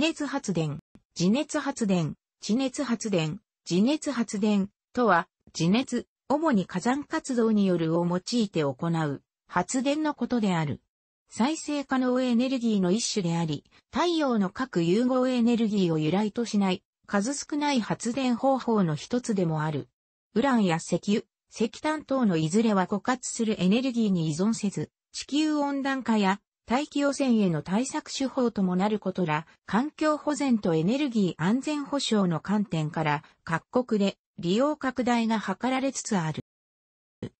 熱発電、地熱発電、地熱発電、地熱発電とは、地熱、主に火山活動によるを用いて行う、発電のことである。再生可能エネルギーの一種であり、太陽の各融合エネルギーを由来としない、数少ない発電方法の一つでもある。ウランや石油、石炭等のいずれは枯渇するエネルギーに依存せず、地球温暖化や大気汚染への対策手法ともなることら、環境保全とエネルギー安全保障の観点から各国で利用拡大が図られつつある。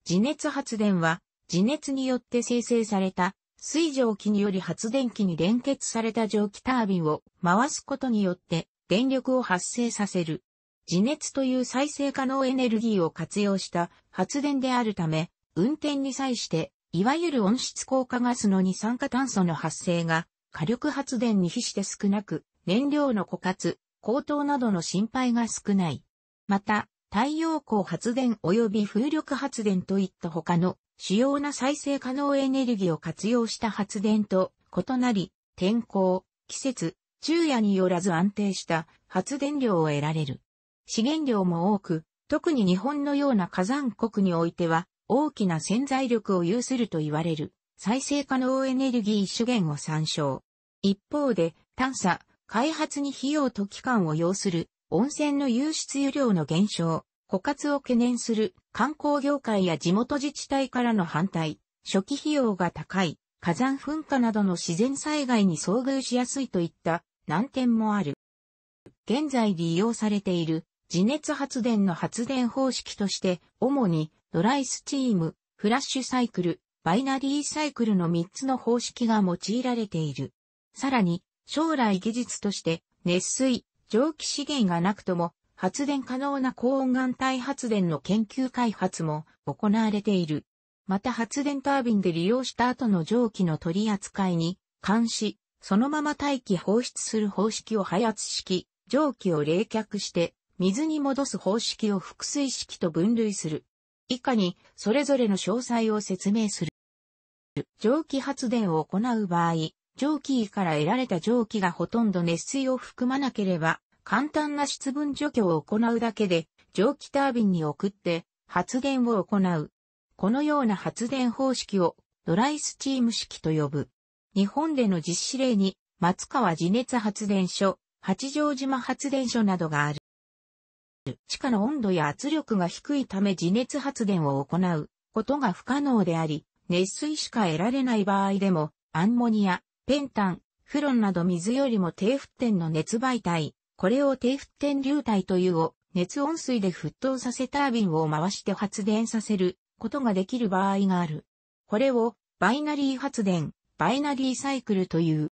自熱発電は、自熱によって生成された水蒸気により発電機に連結された蒸気タービンを回すことによって電力を発生させる。自熱という再生可能エネルギーを活用した発電であるため、運転に際していわゆる温室効果ガスの二酸化炭素の発生が火力発電に比して少なく、燃料の枯渇、高騰などの心配が少ない。また、太陽光発電及び風力発電といった他の主要な再生可能エネルギーを活用した発電と異なり、天候、季節、昼夜によらず安定した発電量を得られる。資源量も多く、特に日本のような火山国においては大きな潜在力を有すると言われる再生可能エネルギー資源を参照。一方で探査、開発に費用と期間を要する温泉の湧出油量の減少、枯渇を懸念する観光業界や地元自治体からの反対、初期費用が高い、火山噴火などの自然災害に遭遇しやすいといった難点もある。現在利用されている自熱発電の発電方式として、主にドライスチーム、フラッシュサイクル、バイナリーサイクルの3つの方式が用いられている。さらに、将来技術として、熱水、蒸気資源がなくとも、発電可能な高温岩体発電の研究開発も行われている。また発電タービンで利用した後の蒸気の取り扱いに、監視、そのまま大気放出する方式を配圧式、蒸気を冷却して、水に戻す方式を複水式と分類する。以下に、それぞれの詳細を説明する。蒸気発電を行う場合、蒸気から得られた蒸気がほとんど熱水を含まなければ、簡単な質分除去を行うだけで、蒸気タービンに送って発電を行う。このような発電方式をドライスチーム式と呼ぶ。日本での実施例に、松川地熱発電所、八丈島発電所などがある。地下の温度や圧力が低いため自熱発電を行うことが不可能であり、熱水しか得られない場合でも、アンモニア、ペンタン、フロンなど水よりも低沸点の熱媒体、これを低沸点流体というを熱温水で沸騰させタービンを回して発電させることができる場合がある。これをバイナリー発電、バイナリーサイクルという。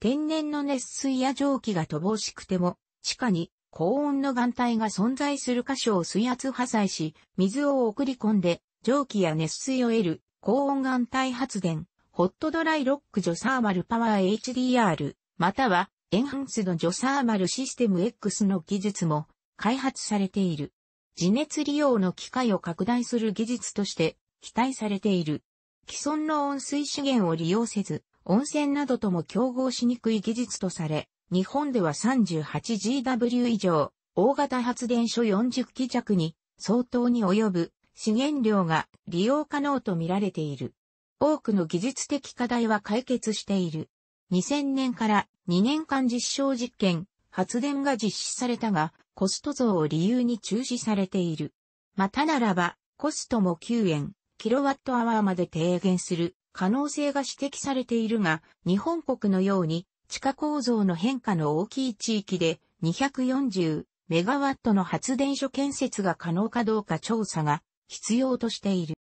天然の熱水や蒸気が乏しくても地下に高温の岩体が存在する箇所を水圧破砕し、水を送り込んで、蒸気や熱水を得る、高温岩体発電、ホットドライロックジョサーマルパワー HDR、または、エンハンスドジョサーマルシステム X の技術も開発されている。地熱利用の機会を拡大する技術として期待されている。既存の温水資源を利用せず、温泉などとも競合しにくい技術とされ、日本では 38GW 以上、大型発電所40基弱に相当に及ぶ資源量が利用可能とみられている。多くの技術的課題は解決している。2000年から2年間実証実験、発電が実施されたが、コスト増を理由に中止されている。またならば、コストも9円、キロワットアワーまで低減する可能性が指摘されているが、日本国のように地下構造の変化の大きい地域で240メガワットの発電所建設が可能かどうか調査が必要としている。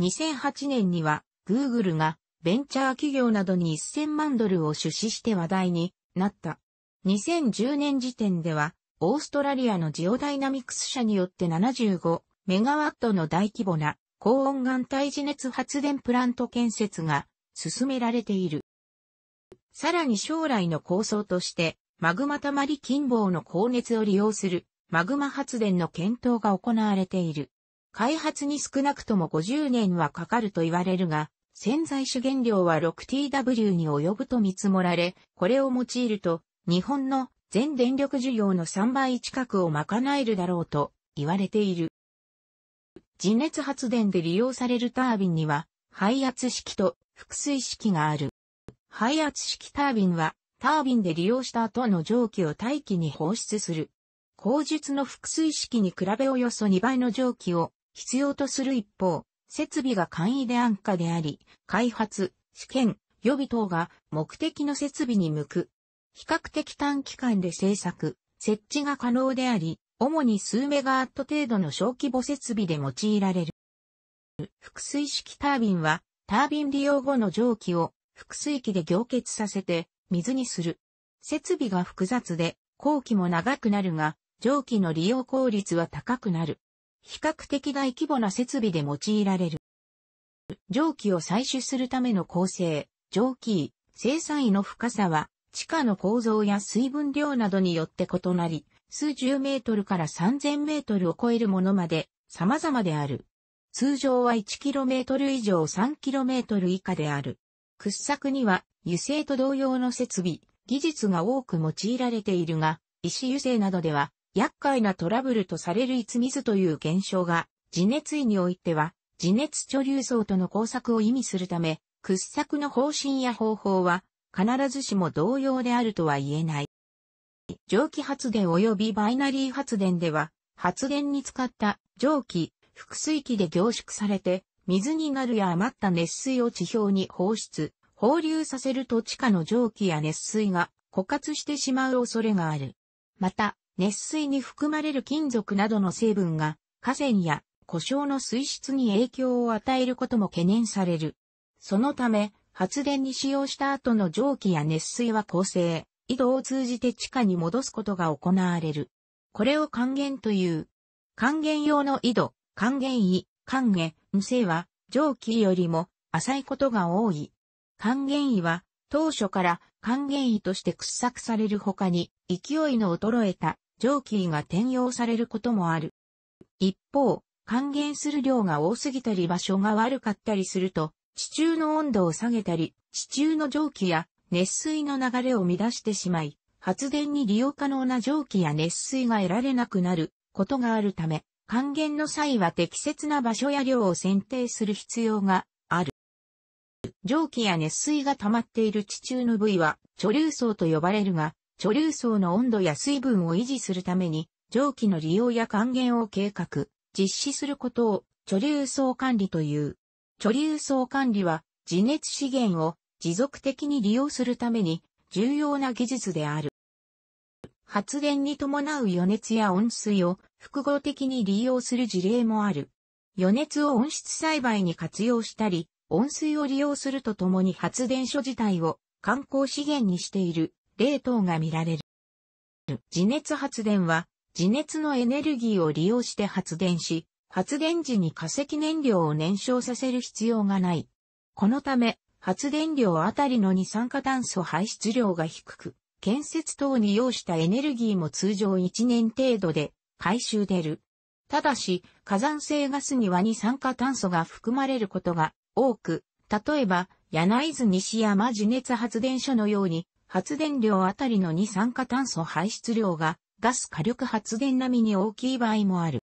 2008年には Google がベンチャー企業などに1000万ドルを出資して話題になった。2010年時点ではオーストラリアのジオダイナミクス社によって75メガワットの大規模な高温岩体地熱発電プラント建設が進められている。さらに将来の構想として、マグマ溜まり金棒の高熱を利用するマグマ発電の検討が行われている。開発に少なくとも50年はかかると言われるが、潜在主原料は 6TW に及ぶと見積もられ、これを用いると、日本の全電力需要の3倍近くを賄えるだろうと言われている。地熱発電で利用されるタービンには、排圧式と複水式がある。排圧式タービンは、タービンで利用した後の蒸気を大気に放出する。工述の複水式に比べおよそ2倍の蒸気を必要とする一方、設備が簡易で安価であり、開発、試験、予備等が目的の設備に向く。比較的短期間で製作、設置が可能であり、主に数メガアット程度の小規模設備で用いられる。複水式タービンは、タービン利用後の蒸気を複水器で凝結させて、水にする。設備が複雑で、工期も長くなるが、蒸気の利用効率は高くなる。比較的大規模な設備で用いられる。蒸気を採取するための構成、蒸気、生産位の深さは、地下の構造や水分量などによって異なり、数十メートルから三千メートルを超えるものまで様々である。通常は1キロメートル以上3キロメートル以下である。掘削には油性と同様の設備、技術が多く用いられているが、石油性などでは厄介なトラブルとされる逸水という現象が、地熱意においては、地熱貯留層との工作を意味するため、掘削の方針や方法は、必ずしも同様であるとは言えない。蒸気発電及びバイナリー発電では、発電に使った蒸気、複水器で凝縮されて、水になるや余った熱水を地表に放出、放流させると地下の蒸気や熱水が枯渇してしまう恐れがある。また、熱水に含まれる金属などの成分が河川や故障の水質に影響を与えることも懸念される。そのため、発電に使用した後の蒸気や熱水は構成、井戸を通じて地下に戻すことが行われる。これを還元という。還元用の井戸、還元井、還元、無性は、上気よりも浅いことが多い。還元位は、当初から還元位として掘削される他に、勢いの衰えた上記が転用されることもある。一方、還元する量が多すぎたり場所が悪かったりすると、地中の温度を下げたり、地中の蒸気や熱水の流れを乱してしまい、発電に利用可能な蒸気や熱水が得られなくなることがあるため、還元の際は適切な場所や量を選定する必要がある。蒸気や熱水が溜まっている地中の部位は貯留層と呼ばれるが、貯留層の温度や水分を維持するために、蒸気の利用や還元を計画、実施することを貯留層管理という。貯留層管理は、地熱資源を持続的に利用するために重要な技術である。発電に伴う余熱や温水を複合的に利用する事例もある。余熱を温室栽培に活用したり、温水を利用するとともに発電所自体を観光資源にしている例等が見られる。自熱発電は、自熱のエネルギーを利用して発電し、発電時に化石燃料を燃焼させる必要がない。このため、発電量あたりの二酸化炭素排出量が低く、建設等に要したエネルギーも通常1年程度で回収出る。ただし、火山性ガスには二酸化炭素が含まれることが多く、例えば、柳津西山地熱発電所のように、発電量あたりの二酸化炭素排出量がガス火力発電並みに大きい場合もある。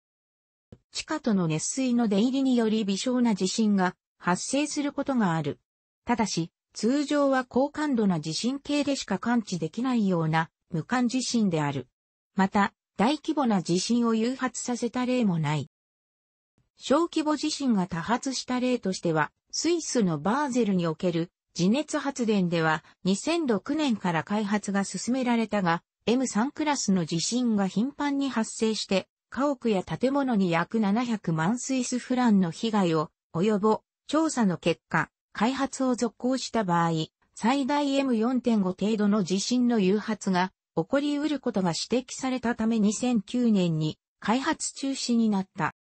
地下との熱水の出入りにより微小な地震が発生することがある。ただし、通常は高感度な地震計でしか感知できないような無感地震である。また、大規模な地震を誘発させた例もない。小規模地震が多発した例としては、スイスのバーゼルにおける地熱発電では2006年から開発が進められたが、M3 クラスの地震が頻繁に発生して、家屋や建物に約700万スイスフランの被害を及ぼ、調査の結果、開発を続行した場合、最大 M4.5 程度の地震の誘発が起こり得ることが指摘されたため2009年に開発中止になった。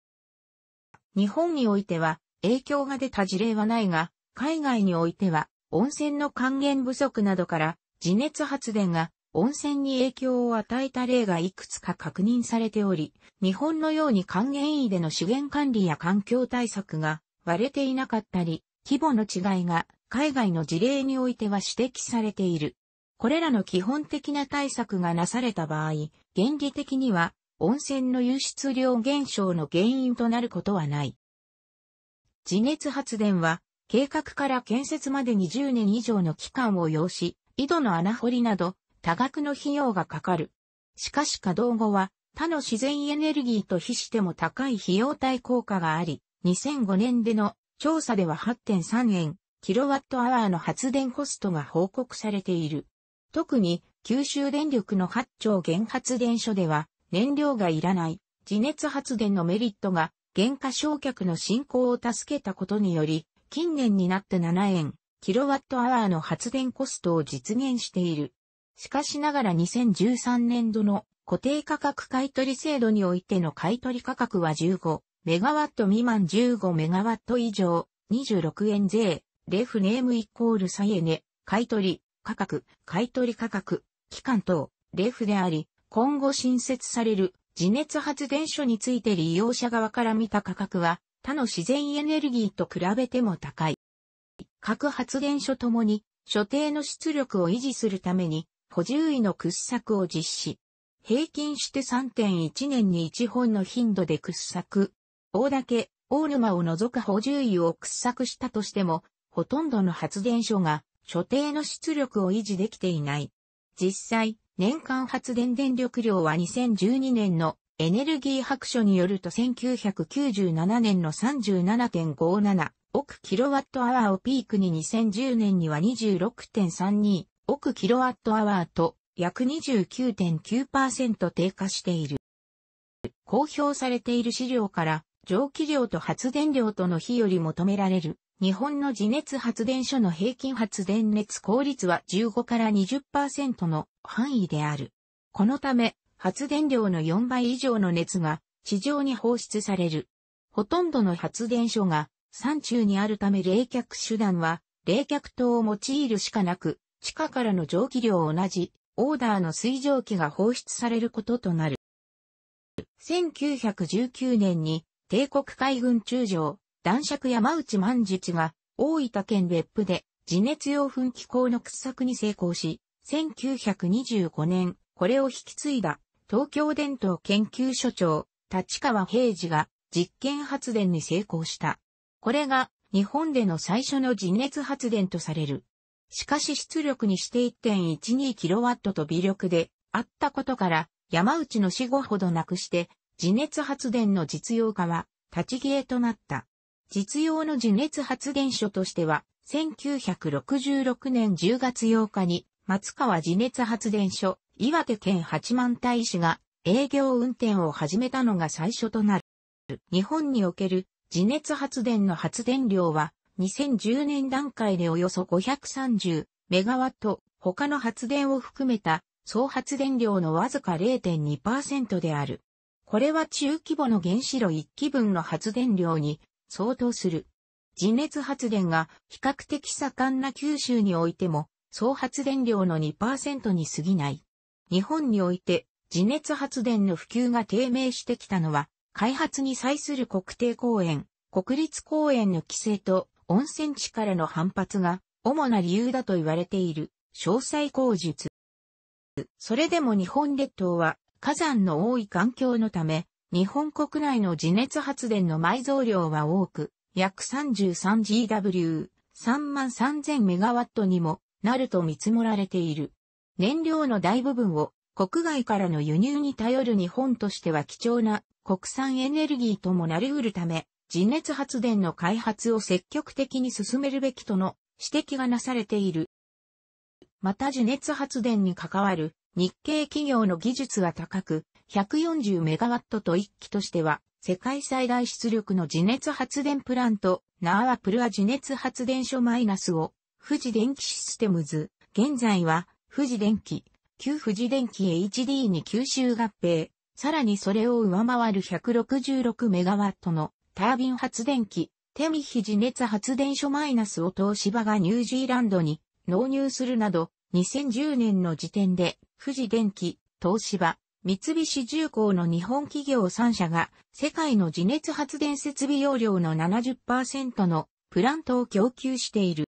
日本においては影響が出た事例はないが、海外においては温泉の還元不足などから地熱発電が温泉に影響を与えた例がいくつか確認されており、日本のように還元位での資源管理や環境対策が割れていなかったり、規模の違いが海外の事例においては指摘されている。これらの基本的な対策がなされた場合、原理的には温泉の輸出量減少の原因となることはない。地熱発電は計画から建設まで20年以上の期間を要し、井戸の穴掘りなど多額の費用がかかる。しかし稼働後は他の自然エネルギーと比しても高い費用対効果があり、2005年での調査では8.3円、キロワットアワーの発電コストが報告されている。特に、九州電力の八丁原発電所では、燃料がいらない、地熱発電のメリットが、原価償却の進行を助けたことにより、近年になって7円、キロワットアワーの発電コストを実現している。しかしながら2013年度の固定価格買取制度においての買取価格は15メガワット未満15メガワット以上、26円税、レフネームイコールサイエネ、買取、価格、買取価格、期間等、レフであり、今後新設される地熱発電所について利用者側から見た価格は、他の自然エネルギーと比べても高い。各発電所ともに、所定の出力を維持するために、補充位の掘削を実施。平均して3.1年に1本の頻度で掘削、大岳、大沼を除く補充油を掘削したとしても、ほとんどの発電所が所定の出力を維持できていない。実際、年間発電電力量は2012年のエネルギー白書によると1997年の37.57億キロワットアワーをピークに2010年には26.32億キロワットアワーと約29.9%低下している。公表されている資料から蒸気量と発電量との比より求められる、日本の自熱発電所の平均発電熱効率は15から20%の範囲である。このため、発電量の4倍以上の熱が地上に放出される。ほとんどの発電所が山中にあるため冷却手段は冷却灯を用いるしかなく、地下からの蒸気量同じ、オーダーの水蒸気が放出されることとなる。1919年に帝国海軍中将、男爵山内万実が、大分県別府で、地熱用噴気口の掘削に成功し、1925年、これを引き継いだ、東京伝統研究所長、立川平治が、実験発電に成功した。これが、日本での最初の地熱発電とされる。しかし出力にして 1.12kW と微力であったことから、山内の死後ほどなくして、地熱発電の実用化は立ち消えとなった。実用の地熱発電所としては、1966年10月8日に松川地熱発電所、岩手県八幡大市が営業運転を始めたのが最初となる。日本における地熱発電の発電量は2010年段階でおよそ530メガワット、他の発電を含めた総発電量のわずか0.2%である。これは中規模の原子炉1基分の発電量に相当する。地熱発電が比較的盛んな九州においても、総発電量の2%に過ぎない。日本において、地熱発電の普及が低迷してきたのは、開発に際する国定公園、国立公園の規制と温泉地からの反発が主な理由だと言われている詳細口述。それでも日本列島は火山の多い環境のため、日本国内の地熱発電の埋蔵量は多く、約 33GW、33000メガワットにもなると見積もられている。燃料の大部分を国外からの輸入に頼る日本としては貴重な国産エネルギーともなり得るため、地熱発電の開発を積極的に進めるべきとの指摘がなされている。また地熱発電に関わる日系企業の技術は高く、140メガワットと一機としては、世界最大出力の自熱発電プラント、ナーアプルア自熱発電所マイナスを、富士電機システムズ、現在は、富士電機、旧富士電機 HD に吸収合併、さらにそれを上回る166メガワットのタービン発電機、テミヒ自熱発電所マイナスを東芝がニュージーランドに納入するなど、2010年の時点で、富士電機、東芝、三菱重工の日本企業3社が、世界の地熱発電設備容量の70%のプラントを供給している。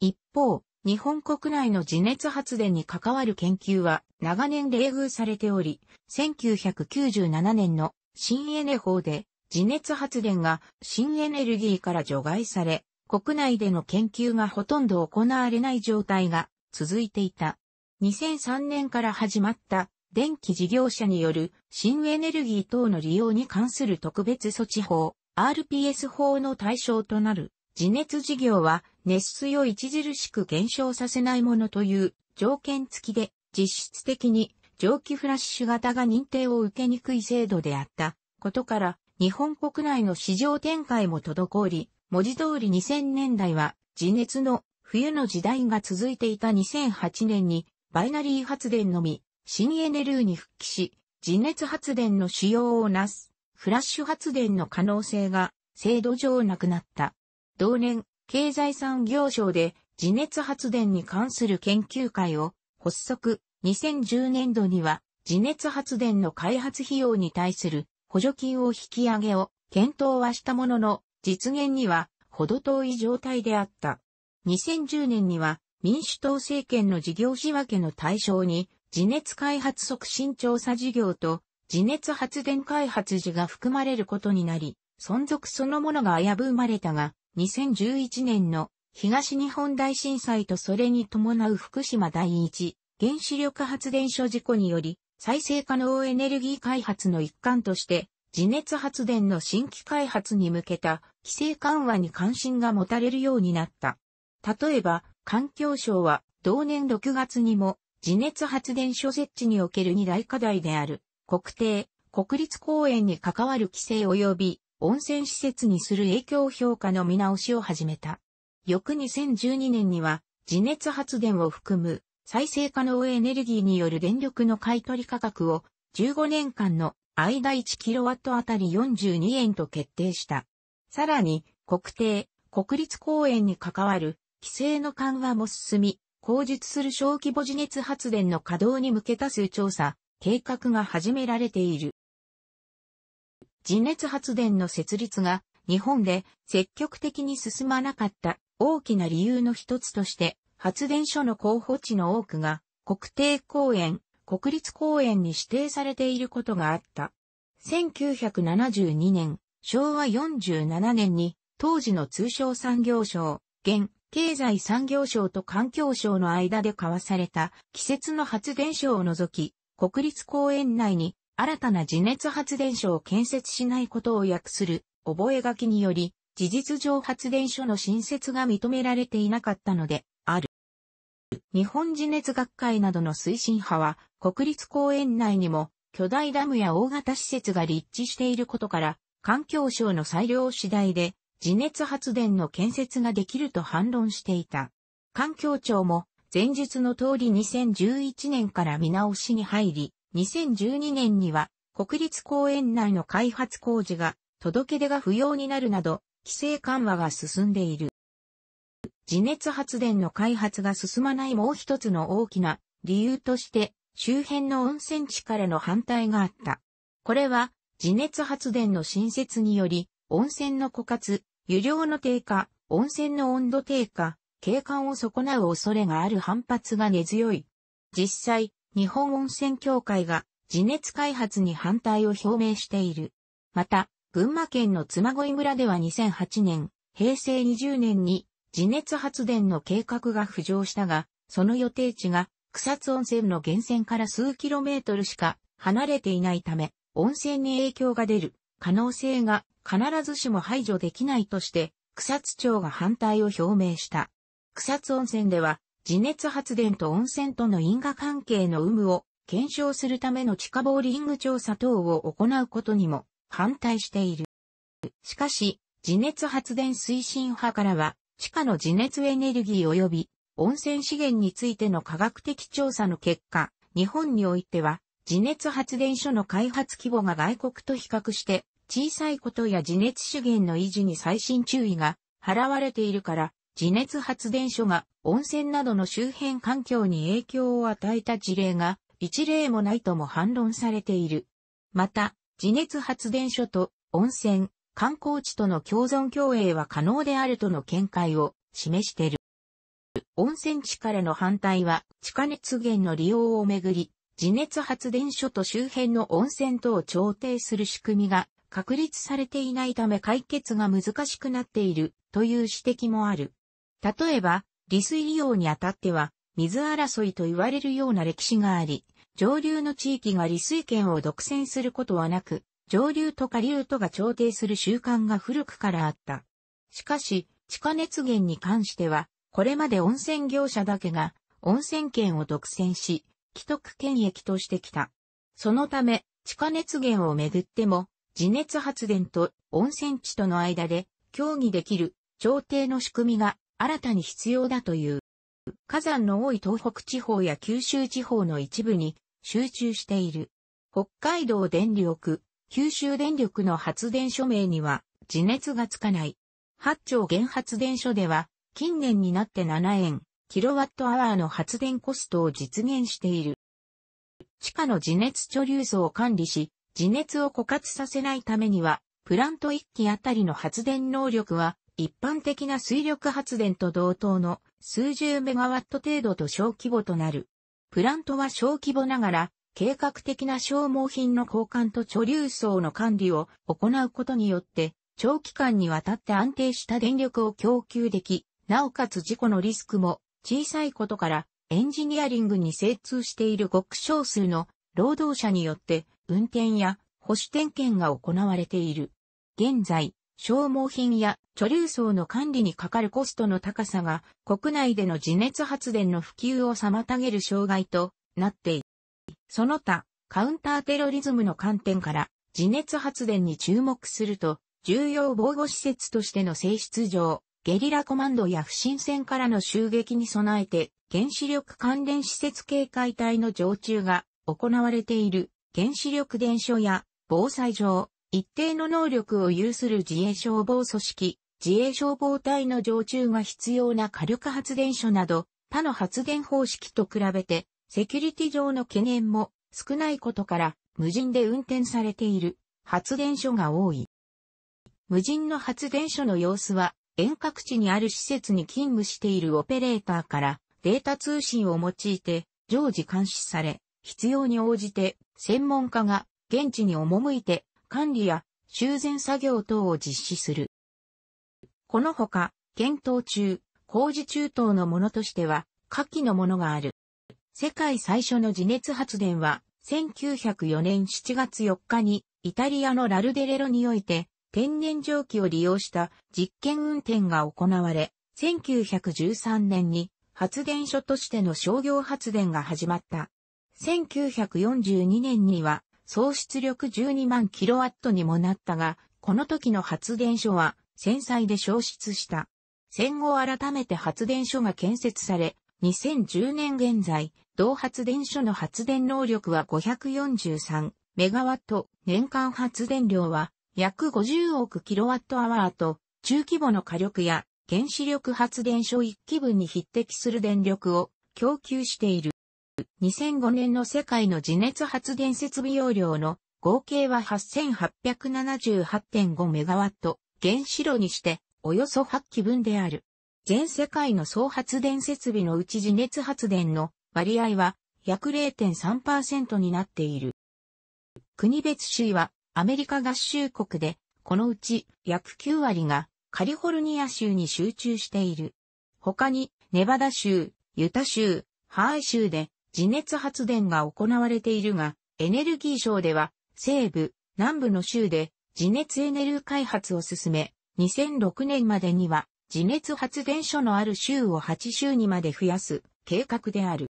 一方、日本国内の地熱発電に関わる研究は長年冷遇されており、1997年の新エネ法で地熱発電が新エネルギーから除外され、国内での研究がほとんど行われない状態が続いていた。2003年から始まった電気事業者による新エネルギー等の利用に関する特別措置法 RPS 法の対象となる自熱事業は熱水を著しく減少させないものという条件付きで実質的に蒸気フラッシュ型が認定を受けにくい制度であったことから日本国内の市場展開も滞り文字通り2000年代は自熱の冬の時代が続いていた2008年に、バイナリー発電のみ、新エネルーに復帰し、地熱発電の使用をなす、フラッシュ発電の可能性が、制度上なくなった。同年、経済産業省で、自熱発電に関する研究会を発足、2010年度には、自熱発電の開発費用に対する補助金を引き上げを検討はしたものの、実現には程遠い状態であった。2010年には民主党政権の事業仕分けの対象に、地熱開発促進調査事業と地熱発電開発時が含まれることになり、存続そのものが危ぶまれたが、2011年の東日本大震災とそれに伴う福島第一原子力発電所事故により、再生可能エネルギー開発の一環として、地熱発電の新規開発に向けた規制緩和に関心が持たれるようになった。例えば、環境省は同年6月にも地熱発電所設置における二大課題である国定、国立公園に関わる規制及び温泉施設にする影響評価の見直しを始めた。翌2012年には地熱発電を含む再生可能エネルギーによる電力の買取価格を15年間の間 1kW あたり42円と決定した。さらに、国定、国立公園に関わる規制の緩和も進み、工述する小規模自熱発電の稼働に向けた数調査、計画が始められている。自熱発電の設立が日本で積極的に進まなかった大きな理由の一つとして、発電所の候補地の多くが国定公園、国立公園に指定されていることがあった。1972年、昭和47年に当時の通商産業省、現経済産業省と環境省の間で交わされた季節の発電所を除き、国立公園内に新たな地熱発電所を建設しないことを約する覚書により、事実上発電所の新設が認められていなかったので、ある。日本地熱学会などの推進派は、国立公園内にも巨大ダムや大型施設が立地していることから、環境省の裁量次第で自熱発電の建設ができると反論していた。環境庁も前述の通り2011年から見直しに入り、2012年には国立公園内の開発工事が届け出が不要になるなど、規制緩和が進んでいる。自熱発電の開発が進まないもう一つの大きな理由として、周辺の温泉地からの反対があった。これは、自熱発電の新設により、温泉の枯渇、湯量の低下、温泉の温度低下、景観を損なう恐れがある反発が根強い。実際、日本温泉協会が地熱開発に反対を表明している。また、群馬県の妻恋村では2008年、平成20年に地熱発電の計画が浮上したが、その予定地が草津温泉の源泉から数キロメートルしか離れていないため、温泉に影響が出る可能性が必ずしも排除できないとして、草津町が反対を表明した。草津温泉では、地熱発電と温泉との因果関係の有無を検証するための地下ボーリング調査等を行うことにも反対している。しかし、地熱発電推進派からは、地下の地熱エネルギー及び温泉資源についての科学的調査の結果、日本においては、地熱発電所の開発規模が外国と比較して小さいことや地熱資源の維持に細心注意が払われているから、地熱発電所が温泉などの周辺環境に影響を与えた事例が一例もないとも反論されている。また、地熱発電所と温泉、観光地との共存共栄は可能であるとの見解を示している。温泉地からの反対は地下熱源の利用をめぐり、地熱発電所と周辺の温泉とを調停する仕組みが確立されていないため解決が難しくなっているという指摘もある。例えば、利水利用にあたっては、水争いと言われるような歴史があり、上流の地域が利水権を独占することはなく、上流と下流とが調停する習慣が古くからあった。しかし、地下熱源に関しては、これまで温泉業者だけが温泉権を独占し、既得権益としてきた。そのため、地下熱源をめぐっても、地熱発電と温泉地との間で協議できる調停の仕組みが新たに必要だという。火山の多い東北地方や九州地方の一部に集中している。北海道電力、九州電力の発電所名には地熱がつかない。八丁原発電所では近年になって7円、キロワットアワーの発電コストを実現している。地下の地熱貯留層を管理し、地熱を枯渇させないためには、プラント1機あたりの発電能力は、一般的な水力発電と同等の数十メガワット程度と小規模となる。プラントは小規模ながら、計画的な消耗品の交換と貯留層の管理を行うことによって、長期間にわたって安定した電力を供給でき、なおかつ事故のリスクも小さいことから、エンジニアリングに精通している極少数の労働者によって運転や保守点検が行われている。現在、消耗品や貯留層の管理にかかるコストの高さが国内での自熱発電の普及を妨げる障害となっている。その他、カウンターテロリズムの観点から自熱発電に注目すると、重要防護施設としての性質上、ゲリラコマンドや不審船からの襲撃に備えて、原子力関連施設警戒隊の常駐が行われている原子力伝書や防災上、一定の能力を有する自衛消防組織、自衛消防隊の常駐が必要な火力発電所など、他の発電方式と比べて、セキュリティ上の懸念も少ないことから、無人で運転されている発電所が多い。無人の発電所の様子は、遠隔地にある施設に勤務しているオペレーターからデータ通信を用いて常時監視され、必要に応じて専門家が現地に赴いて管理や修繕作業等を実施する。このほか、検討中、工事中等のものとしては、下記のものがある。世界最初の地熱発電は、1904年7月4日に、イタリアのラルデレロにおいて、天然蒸気を利用した実験運転が行われ、1913年に発電所としての商業発電が始まった。1942年には総出力12万キロワットにもなったが、この時の発電所は戦災で消失した。戦後改めて発電所が建設され、2010年現在、同発電所の発電能力は543メガワット、年間発電量は約50億キロワットアワーと、中規模の火力や原子力発電所1基分に匹敵する電力を供給している。2005年の世界の自熱発電設備容量の合計は8 8 7 8 5ット原子炉にしておよそ8基分である。全世界の総発電設備のうち自熱発電の割合は約0.3%になっている。国別位はアメリカ合衆国で、このうち約9割がカリフォルニア州に集中している。他にネバダ州、ユタ州、ハワイ州で地熱発電が行われているが、エネルギー省では、西部、南部の州で、地熱エネル開発を進め、2006年までには、地熱発電所のある州を8州にまで増やす計画である。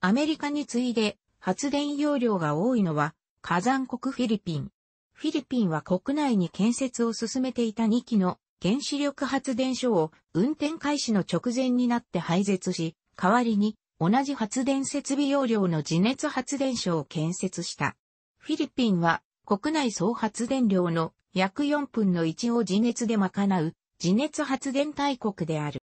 アメリカに次いで発電容量が多いのは火山国フィリピン。フィリピンは国内に建設を進めていた2基の原子力発電所を運転開始の直前になって廃絶し、代わりに同じ発電設備容量の地熱発電所を建設した。フィリピンは国内総発電量の約4分の1を地熱で賄う地熱発電大国である。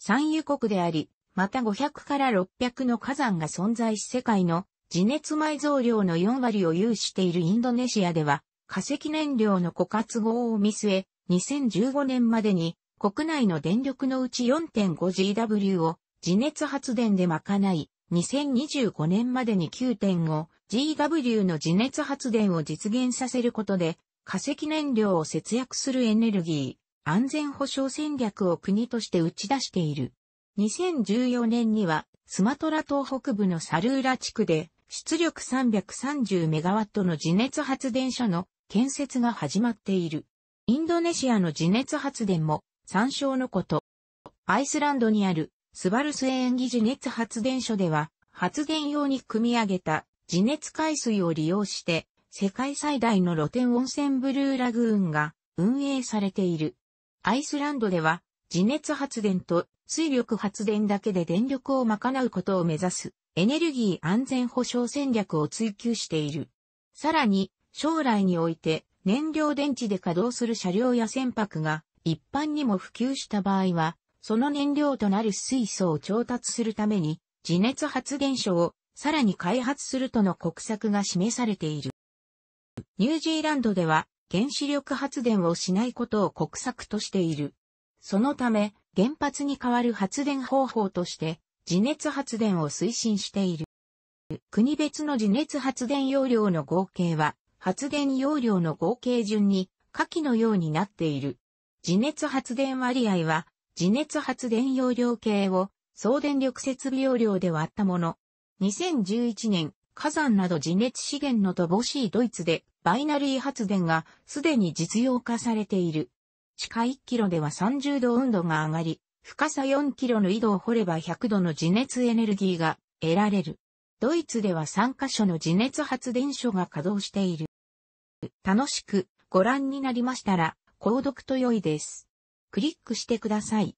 産油国であり、また500から600の火山が存在し世界の地熱埋蔵量の4割を有しているインドネシアでは化石燃料の枯渇後を見据え2015年までに国内の電力のうち 4.5GW を自熱発電で賄い、2025年までに 9.5GW の自熱発電を実現させることで、化石燃料を節約するエネルギー、安全保障戦略を国として打ち出している。2014年には、スマトラ島北部のサルーラ地区で、出力 330MW の自熱発電所の建設が始まっている。インドネシアの自熱発電も参照のこと。アイスランドにあるスバルス演技地熱発電所では、発電用に組み上げた地熱海水を利用して、世界最大の露天温泉ブルーラグーンが運営されている。アイスランドでは、地熱発電と水力発電だけで電力を賄うことを目指すエネルギー安全保障戦略を追求している。さらに、将来において燃料電池で稼働する車両や船舶が一般にも普及した場合は、その燃料となる水素を調達するために、自熱発電所をさらに開発するとの国策が示されている。ニュージーランドでは原子力発電をしないことを国策としている。そのため、原発に代わる発電方法として、自熱発電を推進している。国別の自熱発電容量の合計は、発電容量の合計順に、下記のようになっている。自熱発電割合は、自熱発電容量計を総電力設備容量で割ったもの。2011年、火山など自熱資源の乏しいドイツでバイナリー発電がすでに実用化されている。地下1キロでは30度温度が上がり、深さ4キロの井戸を掘れば100度の自熱エネルギーが得られる。ドイツでは3カ所の自熱発電所が稼働している。楽しくご覧になりましたら、購読と良いです。クリックしてください。